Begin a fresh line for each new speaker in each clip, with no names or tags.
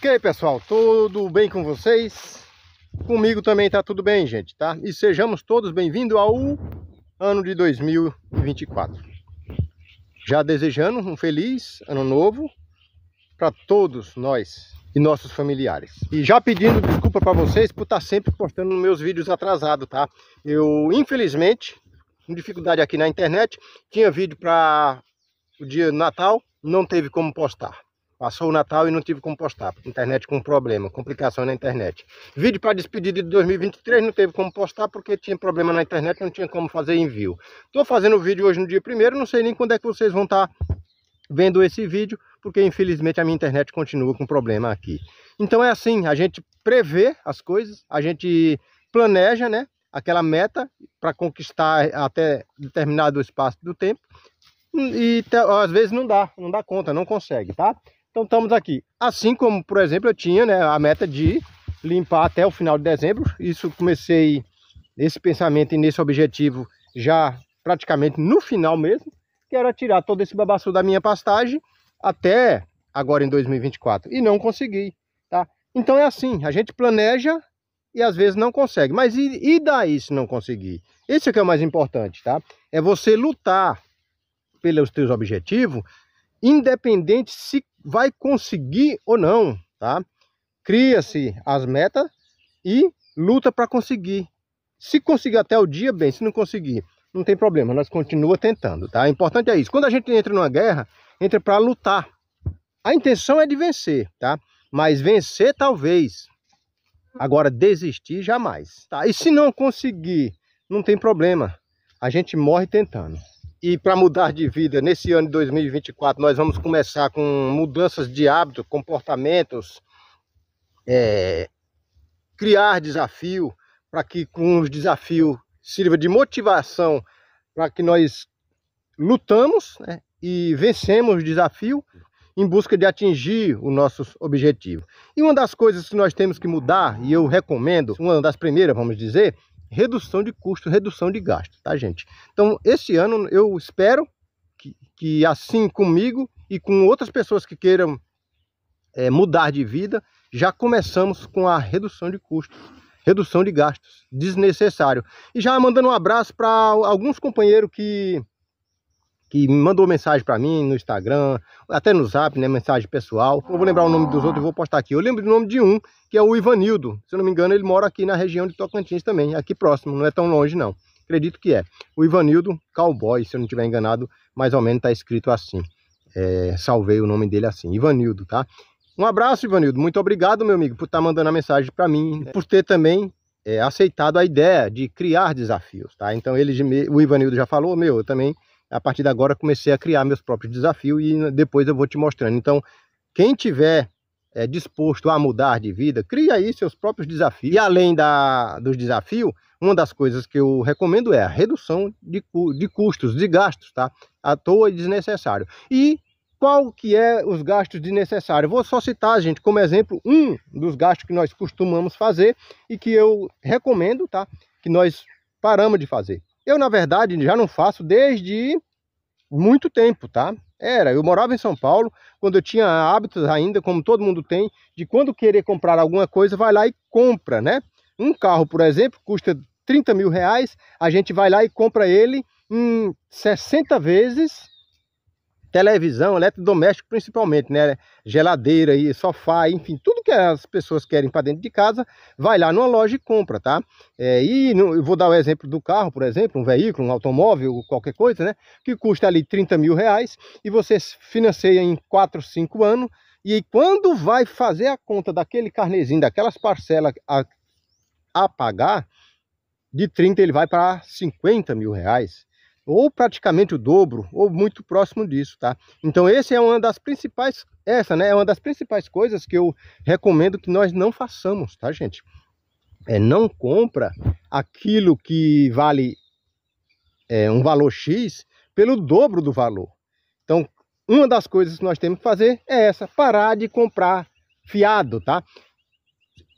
Ok pessoal, tudo bem com vocês? Comigo também tá tudo bem, gente, tá? E sejamos todos bem-vindos ao ano de 2024. Já desejando um feliz ano novo para todos nós e nossos familiares. E já pedindo desculpa para vocês por estar tá sempre postando meus vídeos atrasado, tá? Eu, infelizmente, com dificuldade aqui na internet, tinha vídeo para o dia do Natal, não teve como postar. Passou o Natal e não tive como postar. Internet com problema, complicação na internet. Vídeo para despedida de 2023 não teve como postar porque tinha problema na internet, não tinha como fazer envio. Estou fazendo o vídeo hoje no dia primeiro, não sei nem quando é que vocês vão estar tá vendo esse vídeo, porque infelizmente a minha internet continua com problema aqui. Então é assim, a gente prevê as coisas, a gente planeja, né? Aquela meta para conquistar até determinado espaço do tempo e às vezes não dá, não dá conta, não consegue, tá? Então estamos aqui. Assim como, por exemplo, eu tinha né, a meta de limpar até o final de dezembro. Isso comecei esse pensamento e nesse objetivo já praticamente no final mesmo, que era tirar todo esse babaçu da minha pastagem até agora em 2024. E não consegui, tá? Então é assim, a gente planeja e às vezes não consegue. Mas e, e daí se não conseguir? Isso é que é o mais importante, tá? É você lutar pelos teus objetivos, independente se vai conseguir ou não, tá? Cria-se as metas e luta para conseguir. Se conseguir até o dia, bem, se não conseguir, não tem problema, nós continua tentando, tá? O importante é isso. Quando a gente entra numa guerra, entra para lutar. A intenção é de vencer, tá? Mas vencer talvez. Agora desistir jamais, tá? E se não conseguir, não tem problema. A gente morre tentando e para mudar de vida nesse ano de 2024 nós vamos começar com mudanças de hábito, comportamentos, é, criar desafio para que com os desafios sirva de motivação para que nós lutamos né, e vencemos o desafio em busca de atingir os nossos objetivos. E uma das coisas que nós temos que mudar, e eu recomendo, uma das primeiras, vamos dizer, redução de custo, redução de gasto, tá, gente? Então, esse ano eu espero que, que assim comigo e com outras pessoas que queiram é, mudar de vida, já começamos com a redução de custos, redução de gastos desnecessário. E já mandando um abraço para alguns companheiros que que mandou mensagem para mim no Instagram, até no Zap, né, mensagem pessoal. Eu vou lembrar o nome dos outros e vou postar aqui. Eu lembro do nome de um, que é o Ivanildo. Se eu não me engano, ele mora aqui na região de Tocantins também, aqui próximo, não é tão longe não. Acredito que é. O Ivanildo Cowboy, se eu não estiver enganado, mais ou menos está escrito assim. É, salvei o nome dele assim, Ivanildo, tá? Um abraço, Ivanildo. Muito obrigado, meu amigo, por estar tá mandando a mensagem para mim, por ter também é, aceitado a ideia de criar desafios, tá? Então ele, o Ivanildo já falou, meu, eu também a partir de agora comecei a criar meus próprios desafios e né, depois eu vou te mostrando. Então, quem tiver é, disposto a mudar de vida, cria aí seus próprios desafios. E além da, dos desafios, uma das coisas que eu recomendo é a redução de, de custos, de gastos, tá? À toa e desnecessário. E qual que é os gastos desnecessários? Vou só citar, gente, como exemplo, um dos gastos que nós costumamos fazer e que eu recomendo, tá? Que nós paramos de fazer eu, na verdade, já não faço desde muito tempo, tá? Era, eu morava em São Paulo, quando eu tinha hábitos ainda, como todo mundo tem, de quando querer comprar alguma coisa, vai lá e compra, né? Um carro, por exemplo, custa 30 mil reais, a gente vai lá e compra ele em 60 vezes televisão, eletrodoméstico principalmente, né? Geladeira e sofá, enfim, tudo que as pessoas querem para dentro de casa, vai lá numa loja e compra, tá? É, e no, eu vou dar o exemplo do carro, por exemplo, um veículo, um automóvel, qualquer coisa, né? Que custa ali 30 mil reais e você financeia em 4, 5 anos. E quando vai fazer a conta daquele carnezinho, daquelas parcelas a, a pagar, de 30 ele vai para 50 mil reais ou praticamente o dobro, ou muito próximo disso, tá? Então esse é uma das principais, essa, né, é uma das principais coisas que eu recomendo que nós não façamos, tá, gente? É não compra aquilo que vale é, um valor X pelo dobro do valor. Então, uma das coisas que nós temos que fazer é essa, parar de comprar fiado, tá?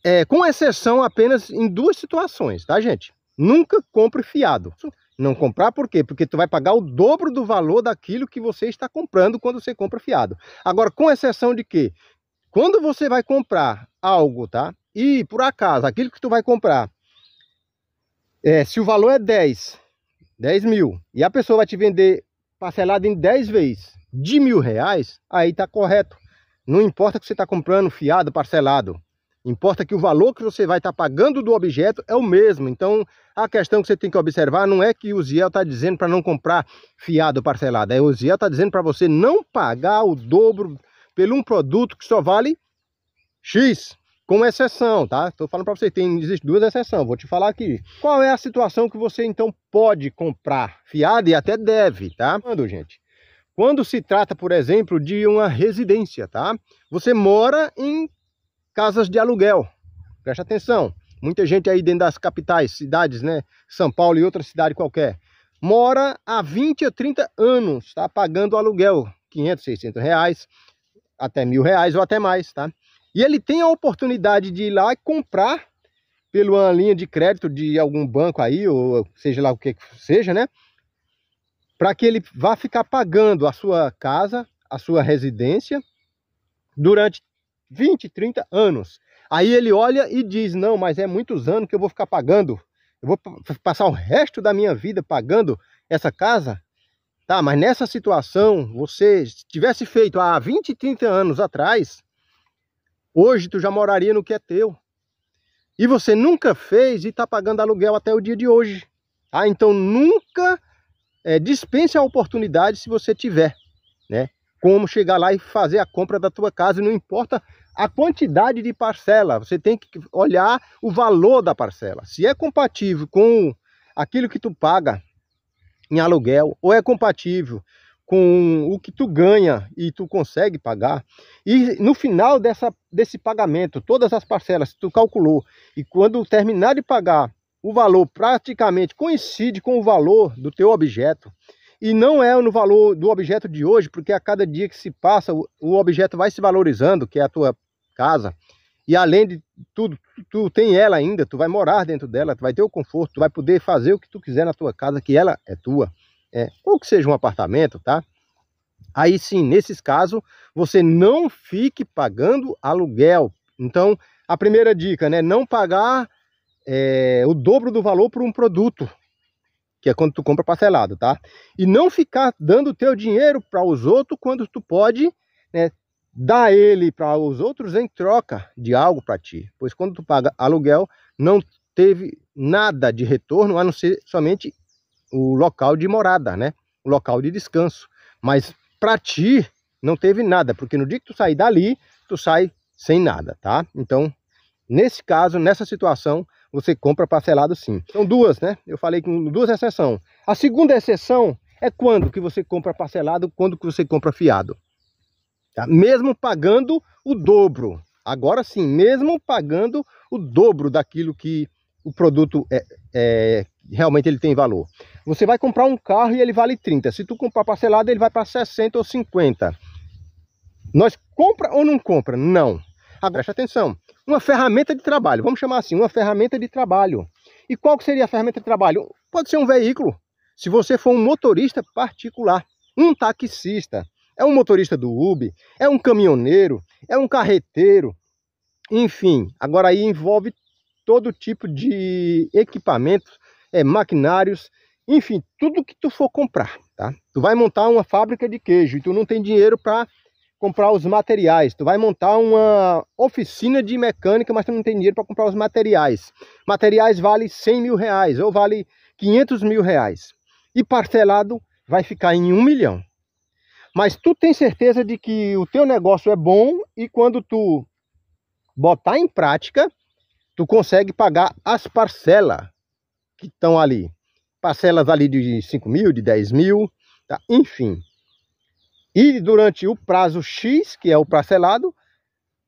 É, com exceção apenas em duas situações, tá, gente? Nunca compre fiado. Não comprar por quê? Porque tu vai pagar o dobro do valor daquilo que você está comprando quando você compra fiado. Agora, com exceção de que quando você vai comprar algo, tá? E por acaso, aquilo que tu vai comprar, é, se o valor é 10, 10 mil, e a pessoa vai te vender parcelado em 10 vezes de mil reais, aí tá correto. Não importa que você está comprando fiado, parcelado. Importa que o valor que você vai estar tá pagando do objeto é o mesmo. Então, a questão que você tem que observar não é que o Ziel está dizendo para não comprar fiado parcelado. É o Ziel está dizendo para você não pagar o dobro pelo um produto que só vale X, com exceção, tá? Estou falando para você, tem existe duas exceções, vou te falar aqui. Qual é a situação que você então pode comprar fiado e até deve, tá? Quando, gente? Quando se trata, por exemplo, de uma residência, tá? Você mora em casas de aluguel. Preste atenção. Muita gente aí dentro das capitais, cidades, né? São Paulo e outra cidade qualquer. Mora há 20 ou 30 anos, tá, pagando aluguel, 500, 600 reais, até mil reais ou até mais, tá? E ele tem a oportunidade de ir lá e comprar pela linha de crédito de algum banco aí, ou seja lá o que seja, né? Para que ele vá ficar pagando a sua casa, a sua residência, durante 20, 30 anos. Aí ele olha e diz: Não, mas é muitos anos que eu vou ficar pagando. Eu vou passar o resto da minha vida pagando essa casa. Tá, mas nessa situação, você tivesse feito há 20, 30 anos atrás, hoje tu já moraria no que é teu. E você nunca fez e está pagando aluguel até o dia de hoje. Tá? Então nunca é, dispense a oportunidade se você tiver. Né? Como chegar lá e fazer a compra da tua casa, não importa a quantidade de parcela, você tem que olhar o valor da parcela. Se é compatível com aquilo que tu paga em aluguel ou é compatível com o que tu ganha e tu consegue pagar. E no final dessa, desse pagamento, todas as parcelas que tu calculou e quando terminar de pagar, o valor praticamente coincide com o valor do teu objeto. E não é no valor do objeto de hoje, porque a cada dia que se passa, o objeto vai se valorizando, que é a tua casa. E além de tudo, tu, tu tem ela ainda, tu vai morar dentro dela, tu vai ter o conforto, tu vai poder fazer o que tu quiser na tua casa, que ela é tua. É, ou que seja um apartamento, tá? Aí sim, nesses casos, você não fique pagando aluguel. Então, a primeira dica, né? Não pagar é, o dobro do valor por um produto, que é quando tu compra parcelado, tá? E não ficar dando teu dinheiro para os outros quando tu pode né, dá ele para os outros em troca de algo para ti. Pois quando tu paga aluguel, não teve nada de retorno, a não ser somente o local de morada, né? O local de descanso. Mas para ti não teve nada, porque no dia que tu sair dali, tu sai sem nada, tá? Então, nesse caso, nessa situação, você compra parcelado sim. São duas, né? Eu falei com duas exceções. A segunda exceção é quando que você compra parcelado, quando que você compra fiado. Tá? Mesmo pagando o dobro. Agora sim, mesmo pagando o dobro daquilo que o produto é, é, realmente ele tem valor. Você vai comprar um carro e ele vale 30. Se tu comprar parcelado, ele vai para 60 ou 50. Nós compra ou não compra? Não. Agora, preste atenção. Uma ferramenta de trabalho, vamos chamar assim, uma ferramenta de trabalho. E qual que seria a ferramenta de trabalho? Pode ser um veículo. Se você for um motorista particular, um taxista, é um motorista do Uber, é um caminhoneiro, é um carreteiro, enfim. Agora aí envolve todo tipo de equipamentos, é, maquinários, enfim, tudo que tu for comprar, tá? Tu vai montar uma fábrica de queijo e tu não tem dinheiro para comprar os materiais. Tu vai montar uma oficina de mecânica, mas tu não tem dinheiro para comprar os materiais. Materiais vale 100 mil reais ou vale 500 mil reais. E parcelado vai ficar em 1 milhão. Mas tu tem certeza de que o teu negócio é bom e quando tu botar em prática, tu consegue pagar as parcelas que estão ali. Parcelas ali de 5 mil, de 10 mil, tá? enfim. E durante o prazo X, que é o parcelado,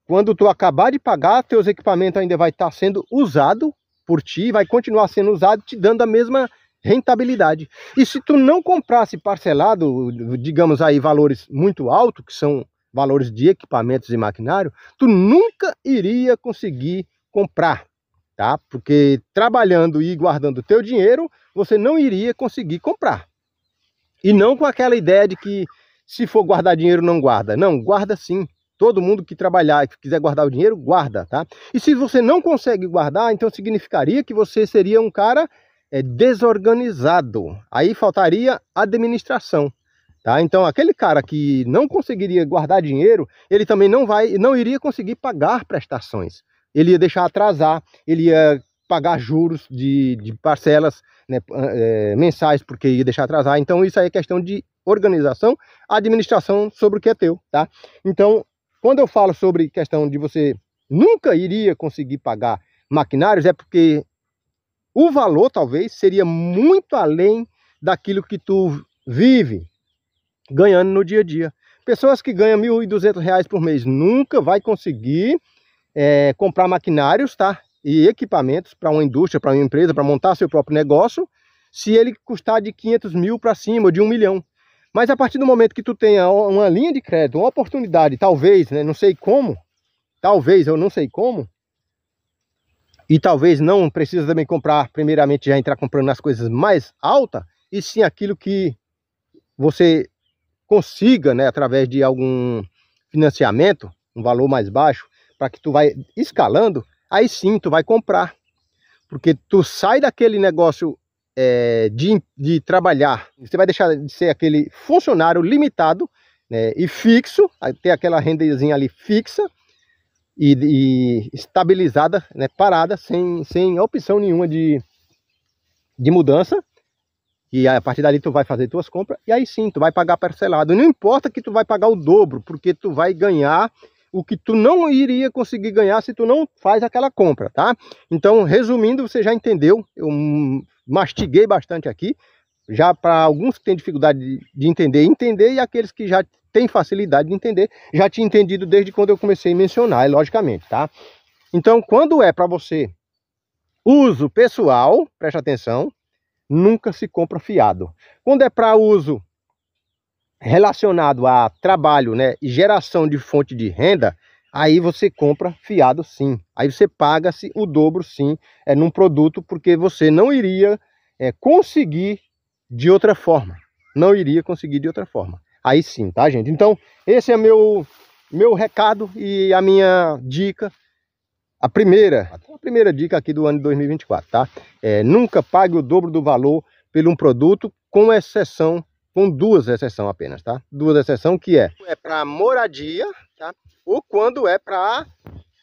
quando tu acabar de pagar, teus equipamentos ainda vai estar tá sendo usado por ti, vai continuar sendo usado, te dando a mesma rentabilidade. E se tu não comprasse parcelado, digamos aí, valores muito altos, que são valores de equipamentos e maquinário, tu nunca iria conseguir comprar, tá? Porque trabalhando e guardando teu dinheiro, você não iria conseguir comprar. E não com aquela ideia de que se for guardar dinheiro não guarda. Não, guarda sim. Todo mundo que trabalhar, que quiser guardar o dinheiro, guarda, tá? E se você não consegue guardar, então significaria que você seria um cara é desorganizado. Aí faltaria administração. Tá? Então, aquele cara que não conseguiria guardar dinheiro, ele também não vai, não iria conseguir pagar prestações. Ele ia deixar atrasar, ele ia pagar juros de, de parcelas né, é, mensais, porque ia deixar atrasar. Então, isso aí é questão de organização, administração sobre o que é teu. Tá? Então, quando eu falo sobre questão de você nunca iria conseguir pagar maquinários, é porque o valor talvez seria muito além daquilo que tu vive ganhando no dia a dia. Pessoas que ganham R$ 1.200 por mês nunca vai conseguir é, comprar maquinários tá? e equipamentos para uma indústria, para uma empresa, para montar seu próprio negócio, se ele custar de 500 mil para cima, de um milhão. Mas a partir do momento que tu tenha uma linha de crédito, uma oportunidade, talvez, né, não sei como, talvez, eu não sei como, e talvez não precisa também comprar, primeiramente, já entrar comprando nas coisas mais altas, e sim aquilo que você consiga, né, através de algum financiamento, um valor mais baixo, para que tu vai escalando, aí sim tu vai comprar. Porque tu sai daquele negócio é, de, de trabalhar, você vai deixar de ser aquele funcionário limitado né, e fixo, ter aquela rendezinha ali fixa, e, e estabilizada, né, parada, sem, sem opção nenhuma de, de mudança. E a partir dali tu vai fazer tuas compras e aí sim tu vai pagar parcelado. Não importa que tu vai pagar o dobro, porque tu vai ganhar o que tu não iria conseguir ganhar se tu não faz aquela compra, tá? Então, resumindo, você já entendeu. Eu mastiguei bastante aqui, já para alguns que têm dificuldade de entender, entender, e aqueles que já têm facilidade de entender, já tinha entendido desde quando eu comecei a mencionar, logicamente, tá? Então, quando é para você uso pessoal, preste atenção, nunca se compra fiado. Quando é para uso relacionado a trabalho, né, e geração de fonte de renda, aí você compra fiado sim. Aí você paga-se o dobro sim, é num produto porque você não iria é, conseguir de outra forma. Não iria conseguir de outra forma. Aí sim, tá, gente? Então, esse é meu meu recado e a minha dica. A primeira, a primeira dica aqui do ano de 2024, tá? É, nunca pague o dobro do valor por um produto, com exceção, com duas exceções apenas, tá? Duas exceções que é é para moradia, tá? Ou quando é para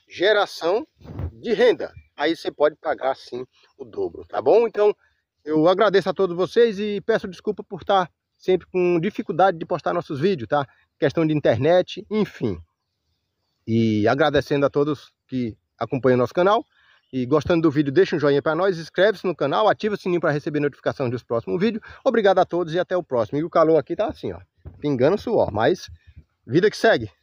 geração de renda. Aí você pode pagar sim o dobro, tá bom? Então, eu agradeço a todos vocês e peço desculpa por estar sempre com dificuldade de postar nossos vídeos, tá? Questão de internet, enfim. E agradecendo a todos que acompanham nosso canal. E gostando do vídeo, deixa um joinha para nós, inscreve-se no canal, ativa o sininho para receber notificação dos próximos vídeos. Obrigado a todos e até o próximo. E o calor aqui tá assim, ó, pingando suor, mas vida que segue.